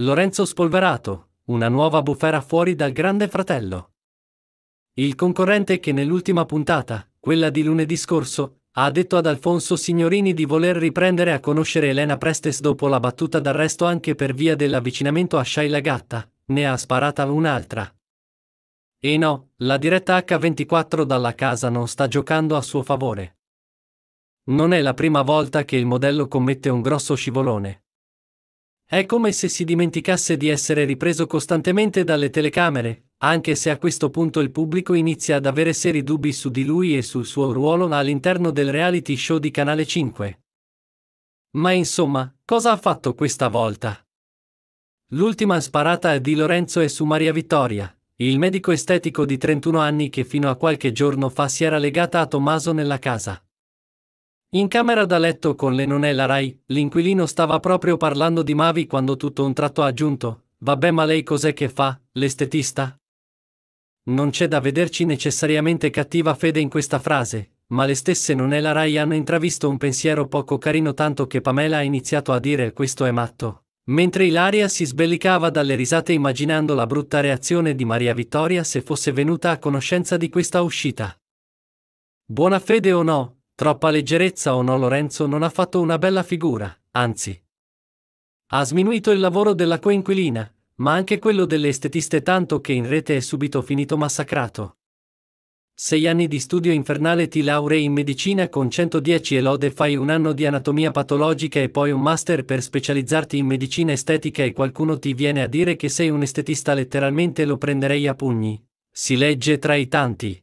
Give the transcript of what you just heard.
Lorenzo Spolverato, una nuova bufera fuori dal Grande Fratello. Il concorrente che nell'ultima puntata, quella di lunedì scorso, ha detto ad Alfonso Signorini di voler riprendere a conoscere Elena Prestes dopo la battuta d'arresto anche per via dell'avvicinamento a Shaila Gatta, ne ha sparata un'altra. E no, la diretta H24 dalla casa non sta giocando a suo favore. Non è la prima volta che il modello commette un grosso scivolone. È come se si dimenticasse di essere ripreso costantemente dalle telecamere, anche se a questo punto il pubblico inizia ad avere seri dubbi su di lui e sul suo ruolo all'interno del reality show di Canale 5. Ma insomma, cosa ha fatto questa volta? L'ultima sparata è di Lorenzo e su Maria Vittoria, il medico estetico di 31 anni che fino a qualche giorno fa si era legata a Tommaso nella casa. In camera da letto con le nonella Rai, l'inquilino stava proprio parlando di Mavi quando tutto un tratto ha aggiunto, vabbè ma lei cos'è che fa, l'estetista? Non c'è da vederci necessariamente cattiva fede in questa frase, ma le stesse nonella Rai hanno intravisto un pensiero poco carino tanto che Pamela ha iniziato a dire questo è matto. Mentre Ilaria si sbellicava dalle risate immaginando la brutta reazione di Maria Vittoria se fosse venuta a conoscenza di questa uscita. Buona fede o no, Troppa leggerezza o no Lorenzo non ha fatto una bella figura, anzi. Ha sminuito il lavoro della coinquilina, ma anche quello delle estetiste tanto che in rete è subito finito massacrato. Sei anni di studio infernale ti laurei in medicina con 110 e lode fai un anno di anatomia patologica e poi un master per specializzarti in medicina estetica e qualcuno ti viene a dire che sei un estetista letteralmente lo prenderei a pugni. Si legge tra i tanti.